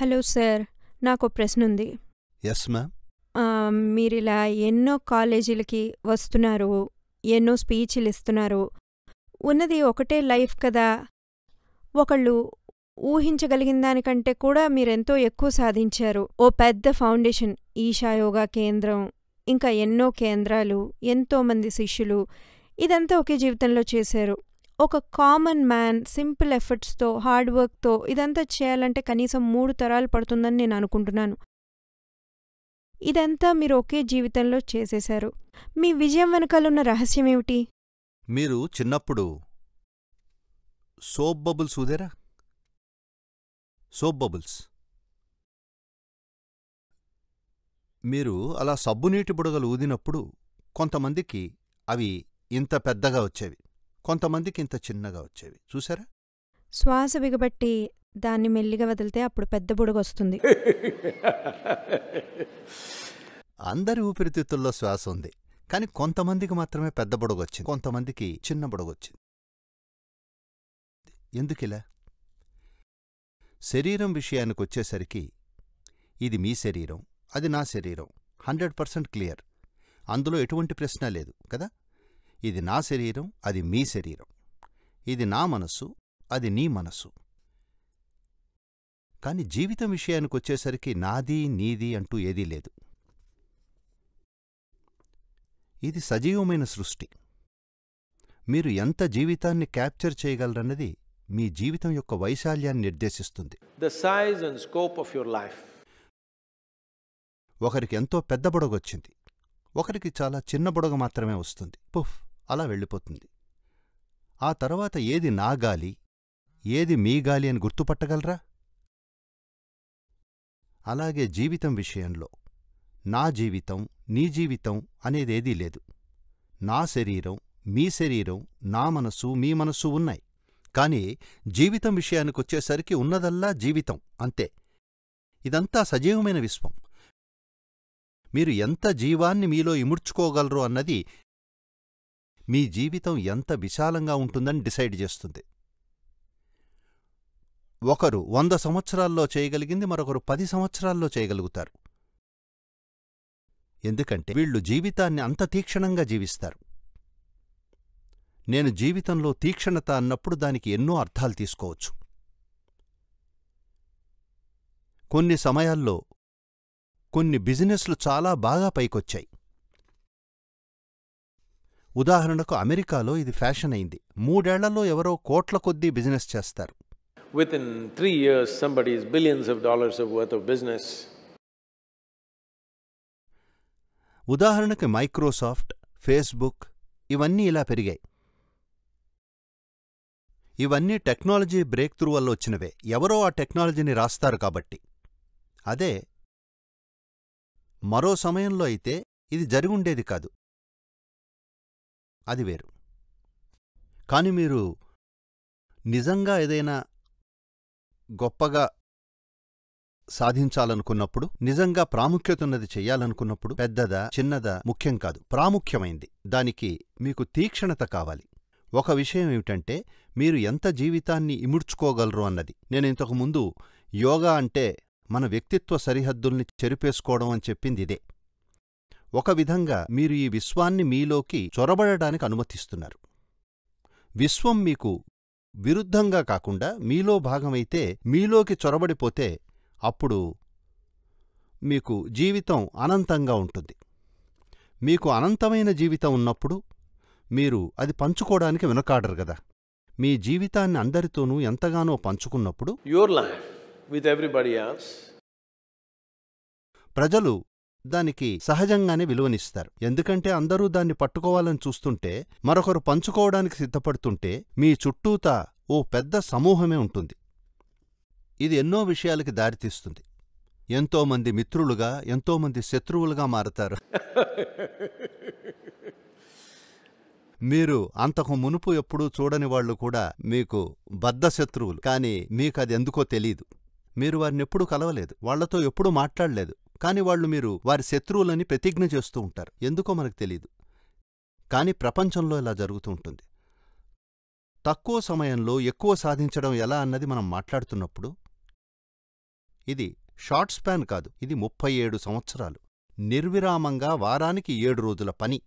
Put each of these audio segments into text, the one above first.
hello sir నాకు ప్రశ్న ఉంది ఎస్ మ్యామ్ మీరు ఇలా ఎన్నో కాలేజీలకి వస్తున్నారు ఎన్నో స్పీచ్లు ఇస్తున్నారు ఉన్నది ఒకటే లైఫ్ కదా ఒకళ్ళు ఊహించగలిగిన దానికంటే కూడా మీరెంతో ఎక్కువ సాధించారు ఓ పెద్ద ఫౌండేషన్ ఈషా యోగా కేంద్రం ఇంకా ఎన్నో కేంద్రాలు ఎంతోమంది శిష్యులు ఇదంతా ఒకే జీవితంలో చేశారు ఒక కామన్ మ్యాన్ సింపుల్ ఎఫర్ట్స్తో హార్డ్ వర్క్తో ఇదంతా చేయాలంటే కనీసం మూడు తరాలు పడుతుందని నేను అనుకుంటున్నాను ఇదంతా మీరు ఒకే జీవితంలో చేసేశారు మీ విజయం వెనకాలన్న రహస్యం ఏమిటి మీరు చిన్నప్పుడు సోప్ బబుల్స్ ఊదేరా సోప్ బబుల్స్ మీరు అలా సబ్బునీటి బుడగలు ఊదినప్పుడు కొంతమందికి అవి ఇంత పెద్దగా వచ్చేవి కొంతమందికి ఇంత చిన్నగా వచ్చేవి చూసారా శ్వాస బిగబట్టి దాన్ని మెల్లిగా వదిలితే అప్పుడు పెద్ద బుడగొస్తుంది అందరి ఊపిరితిత్తుల్లో శ్వాస ఉంది కానీ కొంతమందికి మాత్రమే పెద్ద బుడగొచ్చింది కొంతమందికి చిన్న బుడగొచ్చింది ఎందుకిలా శరీరం విషయానికి వచ్చేసరికి ఇది మీ శరీరం అది నా శరీరం హండ్రెడ్ పర్సెంట్ క్లియర్ అందులో ఎటువంటి ప్రశ్న లేదు కదా ఇది నా శరీరం అది మీ శరీరం ఇది నా మనస్సు అది నీ మనస్సు కాని జీవితం విషయానికొచ్చేసరికి నాది నీది అంటూ ఏదీ లేదు ఇది సజీవమైన సృష్టి మీరు ఎంత జీవితాన్ని క్యాప్చర్ చేయగలరన్నది మీ జీవితం యొక్క వైశాల్యాన్ని నిర్దేశిస్తుంది the size and scope of your life ఒకరికి ఎంతో పెద్ద బుడగొచ్చింది ఒకరికి చాలా చిన్న బుడగ మాత్రమే వస్తుంది పుఫ్ అలా వెళ్ళిపోతుంది ఆ తర్వాత ఏది నా గాలి ఏది మీ గాలి అని గుర్తుపట్టగలరా అలాగే జీవితం విషయంలో నా జీవితం నీ జీవితం అనేదేదీ లేదు నా శరీరం మీ శరీరం నా మనసు మీ మనసు ఉన్నాయి కాని జీవితం విషయానికొచ్చేసరికి ఉన్నదల్లా జీవితం అంతే ఇదంతా సజీవమైన విశ్వం మీరు ఎంత జీవాన్ని మీలో ఇముడ్చుకోగలరు అన్నది మీ జీవితం ఎంత విశాలంగా ఉంటుందని డిసైడ్ చేస్తుంది ఒకరు వంద సంవత్సరాల్లో చేయగలిగింది మరొకరు పది సంవత్సరాల్లో చేయగలుగుతారు ఎందుకంటే వీళ్ళు జీవితాన్ని అంత తీక్షణంగా జీవిస్తారు నేను జీవితంలో తీక్షణత అన్నప్పుడు దానికి ఎన్నో అర్థాలు తీసుకోవచ్చు కొన్ని సమయాల్లో కొన్ని బిజినెస్లు చాలా బాగా పైకొచ్చాయి ఉదాహరణకు అమెరికాలో ఇది ఫ్యాషన్ అయింది మూడేళ్లలో ఎవరో కోట్ల కొద్దీ బిజినెస్ చేస్తారు ఉదాహరణకి మైక్రోసాఫ్ట్ ఫేస్బుక్ ఇవన్నీ ఇలా పెరిగాయి ఇవన్నీ టెక్నాలజీ బ్రేక్ త్రూ వల్ల వచ్చినవే ఎవరో ఆ టెక్నాలజీని రాస్తారు కాబట్టి అదే మరో సమయంలో అయితే ఇది జరిగుండేది కాదు అది వేరు కాని మీరు నిజంగా ఏదైనా గొప్పగా సాధించాలనుకున్నప్పుడు నిజంగా ప్రాముఖ్యతున్నది చెయ్యాలనుకున్నప్పుడు పెద్దదా చిన్నదా ముఖ్యం కాదు ప్రాముఖ్యమైంది దానికి మీకు తీక్షణత కావాలి ఒక విషయం ఏమిటంటే మీరు ఎంత జీవితాన్ని ఇముడ్చుకోగలరు అన్నది నేను ఇంతకుముందు యోగా అంటే మన వ్యక్తిత్వ సరిహద్దుల్ని చెరిపేసుకోవడం అని చెప్పింది ఇదే ఒక విధంగా మీరు ఈ విశ్వాన్ని మీలోకి చొరబడటానికి అనుమతిస్తున్నారు విశ్వం మీకు విరుద్ధంగా కాకుండా మీలో భాగమైతే మీలోకి చొరబడిపోతే అప్పుడు మీకు జీవితం అనంతంగా ఉంటుంది మీకు అనంతమైన జీవితం ఉన్నప్పుడు మీరు అది పంచుకోవడానికి వెనుకాడరు కదా మీ జీవితాన్ని అందరితోనూ ఎంతగానో పంచుకున్నప్పుడు యువర్ లైఫ్ విత్ ఎవ్రీబడి ప్రజలు దానికి సహజంగానే విలువనిస్తారు ఎందుకంటే అందరూ దాన్ని పట్టుకోవాలని చూస్తుంటే మరొకరు పంచుకోవడానికి సిద్ధపడుతుంటే మీ చుట్టూత ఓ పెద్ద సమూహమే ఉంటుంది ఇది ఎన్నో విషయాలకి దారితీస్తుంది ఎంతోమంది మిత్రులుగా ఎంతోమంది శత్రువులుగా మారతారు మీరు అంతకు మునుపు ఎప్పుడూ చూడని వాళ్ళు కూడా మీకు బద్ద శత్రువులు కానీ మీకు అది ఎందుకో తెలీదు మీరు వారిని ఎప్పుడూ కలవలేదు వాళ్లతో ఎప్పుడూ మాట్లాడలేదు కాని వాళ్ళు మీరు వారి శత్రువులని ప్రతిజ్ఞ చేస్తూ ఉంటారు ఎందుకో మనకు తెలీదు కాని ప్రపంచంలో ఇలా జరుగుతూ ఉంటుంది తక్కువ సమయంలో ఎక్కువ సాధించడం ఎలా అన్నది మనం మాట్లాడుతున్నప్పుడు ఇది షార్ట్ స్పాన్ కాదు ఇది ముప్పై ఏడు సంవత్సరాలు నిర్విరామంగా వారానికి ఏడు రోజుల పని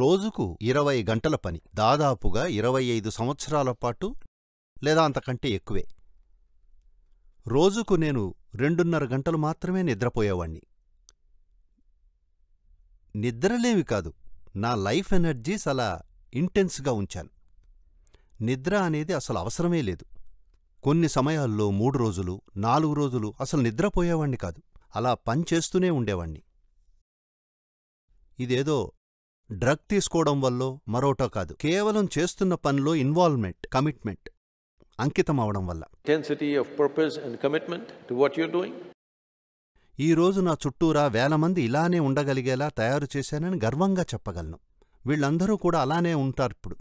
రోజుకు ఇరవై గంటల పని దాదాపుగా ఇరవై ఐదు సంవత్సరాల పాటు లేదా అంతకంటే ఎక్కువే రోజుకు నేను రెండున్నర గంటలు మాత్రమే నిద్రపోయేవాణ్ణి నిద్రలేమి కాదు నా లైఫ్ ఎనర్జీస్ అలా ఇంటెన్స్గా ఉంచాను నిద్ర అనేది అసలు అవసరమే లేదు కొన్ని సమయాల్లో మూడు రోజులు నాలుగు రోజులు అసలు నిద్రపోయేవాణ్ణి కాదు అలా పనిచేస్తూనే ఉండేవాణ్ణి ఇదేదో డ్రగ్ తీసుకోవడం వల్లో మరోటో కాదు కేవలం చేస్తున్న పనిలో ఇన్వాల్వ్మెంట్ కమిట్మెంట్ అంకితం అవడం వల్ల ఈ రోజు నా చుట్టూరా వేల మంది ఇలానే ఉండగలిగేలా తయారు చేశానని గర్వంగా చెప్పగలను వీళ్ళందరూ కూడా అలానే ఉంటారు ఇప్పుడు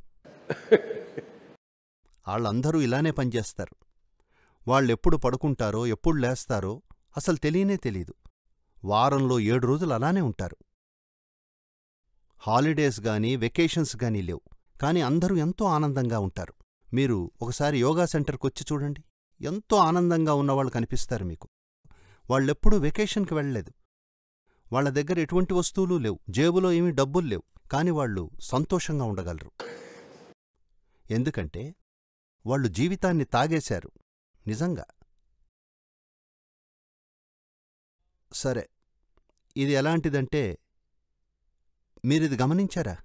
వాళ్ళందరూ ఇలానే పనిచేస్తారు వాళ్ళెప్పుడు పడుకుంటారో ఎప్పుడు లేస్తారో అసలు తెలియనే తెలీదు వారంలో ఏడు రోజులు అలానే ఉంటారు హాలిడేస్ గాని వెకేషన్స్ గానీ లేవు కాని అందరూ ఎంతో ఆనందంగా ఉంటారు మీరు ఒకసారి యోగా సెంటర్కి వచ్చి చూడండి ఎంతో ఆనందంగా ఉన్నవాళ్ళు కనిపిస్తారు మీకు వాళ్ళెప్పుడూ వెకేషన్కి వెళ్ళలేదు వాళ్ళ దగ్గర ఎటువంటి వస్తువులు లేవు జేబులో ఏమీ డబ్బులు లేవు కానీ వాళ్ళు సంతోషంగా ఉండగలరు ఎందుకంటే వాళ్ళు జీవితాన్ని తాగేశారు నిజంగా సరే ఇది ఎలాంటిదంటే మీరిది గమనించారా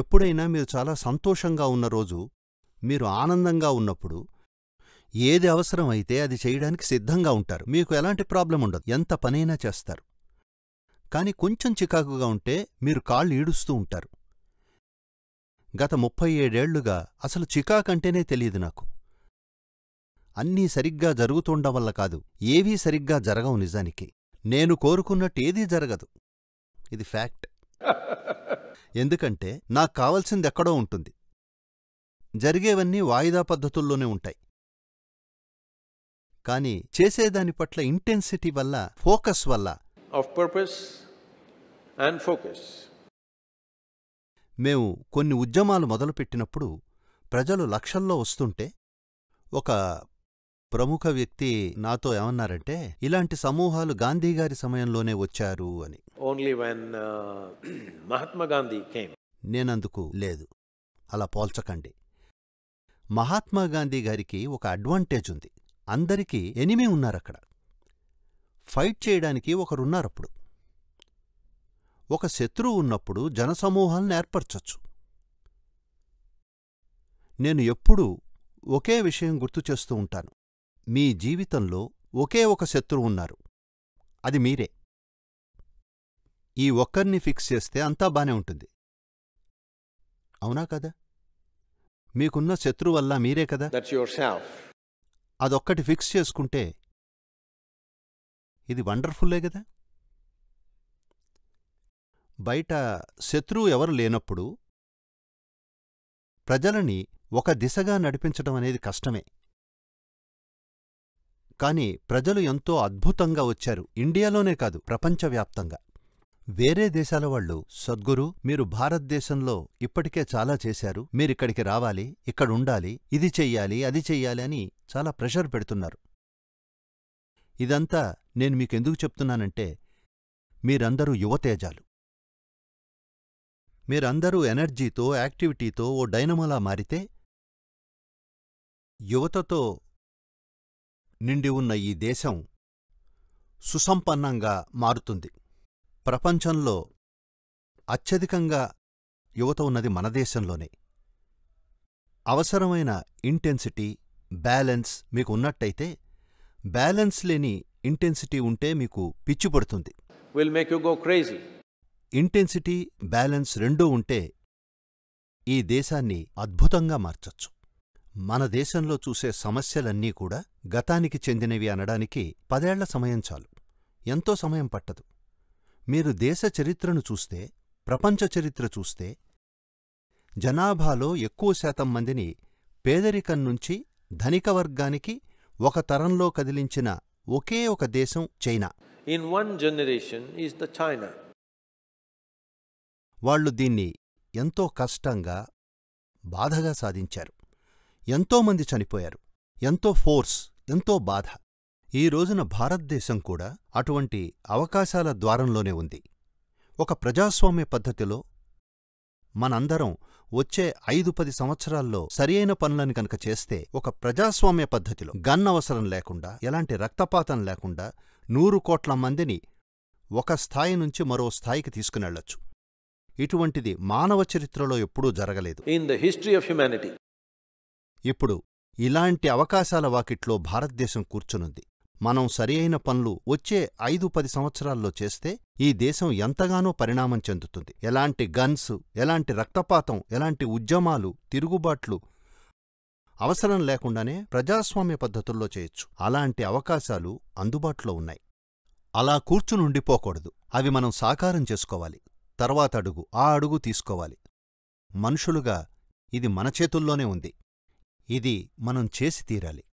ఎప్పుడైనా మీరు చాలా సంతోషంగా ఉన్న రోజు మీరు ఆనందంగా ఉన్నప్పుడు ఏది అవసరమైతే అది చేయడానికి సిద్ధంగా ఉంటారు మీకు ఎలాంటి ప్రాబ్లం ఉండదు ఎంత పనైనా చేస్తారు కానీ కొంచెం చికాకుగా ఉంటే మీరు కాళ్ళు ఈడుస్తూ ఉంటారు గత ముప్పై ఏడేళ్లుగా అసలు చికాకంటేనే తెలియదు నాకు అన్నీ సరిగ్గా జరుగుతుండం వల్ల కాదు ఏవీ సరిగ్గా జరగవు నిజానికి నేను కోరుకున్నట్టు ఏదీ జరగదు ఇది ఫ్యాక్ట్ ఎందుకంటే నాకు కావలసిందెక్కడో ఉంటుంది జరిగేవన్నీ వాయిదా పద్ధతుల్లోనే ఉంటాయి కానీ చేసేదాని పట్ల ఇంటెన్సిటీ వల్ల ఫోకస్ వల్ల అండ్ ఫోకస్ మేము కొన్ని ఉద్యమాలు మొదలుపెట్టినప్పుడు ప్రజలు లక్షల్లో వస్తుంటే ఒక ప్రముఖ వ్యక్తి నాతో ఏమన్నారంటే ఇలాంటి సమూహాలు గాంధీగారి సమయంలోనే వచ్చారు అని ఓన్లీ uh, నేనందుకు లేదు అలా పోల్చకండి మహాత్మాగాంధీ గారికి ఒక అడ్వాంటేజ్ ఉంది అందరికీ ఎనిమి ఉన్నారక్కడ ఫైట్ చేయడానికి ఒకరున్నారప్పుడు ఒక శత్రువు ఉన్నప్పుడు జనసమూహాలను ఏర్పరచచ్చు నేను ఎప్పుడూ ఒకే విషయం గుర్తు చేస్తూ ఉంటాను మీ జీవితంలో ఒకే ఒక శత్రువు ఉన్నారు అది మీరే ఈ ఒక్కర్ని ఫిక్స్ చేస్తే అంతా బానే ఉంటుంది అవునా కదా మీకున్న శత్రువల్ల మీరే కదా అదొక్కటి ఫిక్స్ చేసుకుంటే ఇది వండర్ఫుల్లే కదా బయట శత్రువు ఎవరు లేనప్పుడు ప్రజలని ఒక దిశగా నడిపించడం అనేది కష్టమే కాని ప్రజలు ఎంతో అద్భుతంగా వచ్చారు ఇండియాలోనే కాదు ప్రపంచవ్యాప్తంగా వేరే దేశాల వాళ్ళు సద్గురు మీరు భారతదేశంలో ఇప్పటికే చాలా చేశారు మీరిక్కడికి రావాలి ఇక్కడుండాలి ఇది చెయ్యాలి అది చెయ్యాలి అని చాలా ప్రెషర్ పెడుతున్నారు ఇదంతా నేను మీకెందుకు చెప్తున్నానంటే మీరందరూ యువతేజాలు మీరందరూ ఎనర్జీతో యాక్టివిటీతో ఓ డైనమోలా మారితే యువతతో నిండి ఉన్న ఈ దేశం సుసంపన్నంగా మారుతుంది ప్రపంచంలో అత్యధికంగా యువత ఉన్నది మన దేశంలోనే అవసరమైన ఇంటెన్సిటీ బ్యాలెన్స్ మీకు ఉన్నట్టయితే బ్యాలెన్స్ లేని ఇంటెన్సిటీ ఉంటే మీకు పిచ్చి పడుతుంది ఇంటెన్సిటీ బ్యాలెన్స్ రెండూ ఉంటే ఈ దేశాన్ని అద్భుతంగా మార్చొచ్చు మన దేశంలో చూసే సమస్యలన్నీ కూడా గతానికి చెందినవి అనడానికి పదేళ్ల సమయం చాలు ఎంతో సమయం పట్టదు మీరు దేశ చరిత్రను చూస్తే ప్రపంచ చరిత్ర చూస్తే జనాభాలో ఎక్కువ శాతం మందిని పేదరికం నుంచి ధనిక వర్గానికి ఒక తరంలో కదిలించిన ఒకే ఒక దేశం China in one generation is the China వాళ్ళు దీన్ని ఎంతో కష్టంగా బాధగా సాధించారు ఎంతోమంది చనిపోయారు ఎంతో ఫోర్స్ ఎంతో బాధ ఈ రోజున భారతదేశం కూడా అటువంటి అవకాశాల ద్వారంలోనే ఉంది ఒక ప్రజాస్వామ్య పద్ధతిలో మనందరం వచ్చే ఐదు పది సంవత్సరాల్లో సరియైన పనులను కనుక చేస్తే ఒక ప్రజాస్వామ్య పద్ధతిలో గన్ అవసరం లేకుండా ఎలాంటి రక్తపాతం లేకుండా నూరు కోట్ల మందిని ఒక స్థాయి నుంచి మరో స్థాయికి తీసుకునెళ్లొచ్చు ఇటువంటిది మానవ చరిత్రలో ఎప్పుడూ జరగలేదు in the history of humanity ఇప్పుడు ఇలాంటి అవకాశాల వాకిట్లో భారతదేశం కూర్చునుంది మనం సరి అయిన పనులు వచ్చే ఐదు పది సంవత్సరాల్లో చేస్తే ఈ దేశం ఎంతగానో పరిణామం చెందుతుంది ఎలాంటి గన్స్ ఎలాంటి రక్తపాతం ఎలాంటి ఉద్యమాలు తిరుగుబాట్లు అవసరం లేకుండానే ప్రజాస్వామ్య పద్ధతుల్లో చేయొచ్చు అలాంటి అవకాశాలు అందుబాటులో ఉన్నాయి అలా కూర్చునుండిపోకూడదు అవి మనం సాకారం చేసుకోవాలి తర్వాత అడుగు ఆ అడుగు తీసుకోవాలి మనుషులుగా ఇది మన చేతుల్లోనే ఉంది ఇది మనం చేసి తీరాలి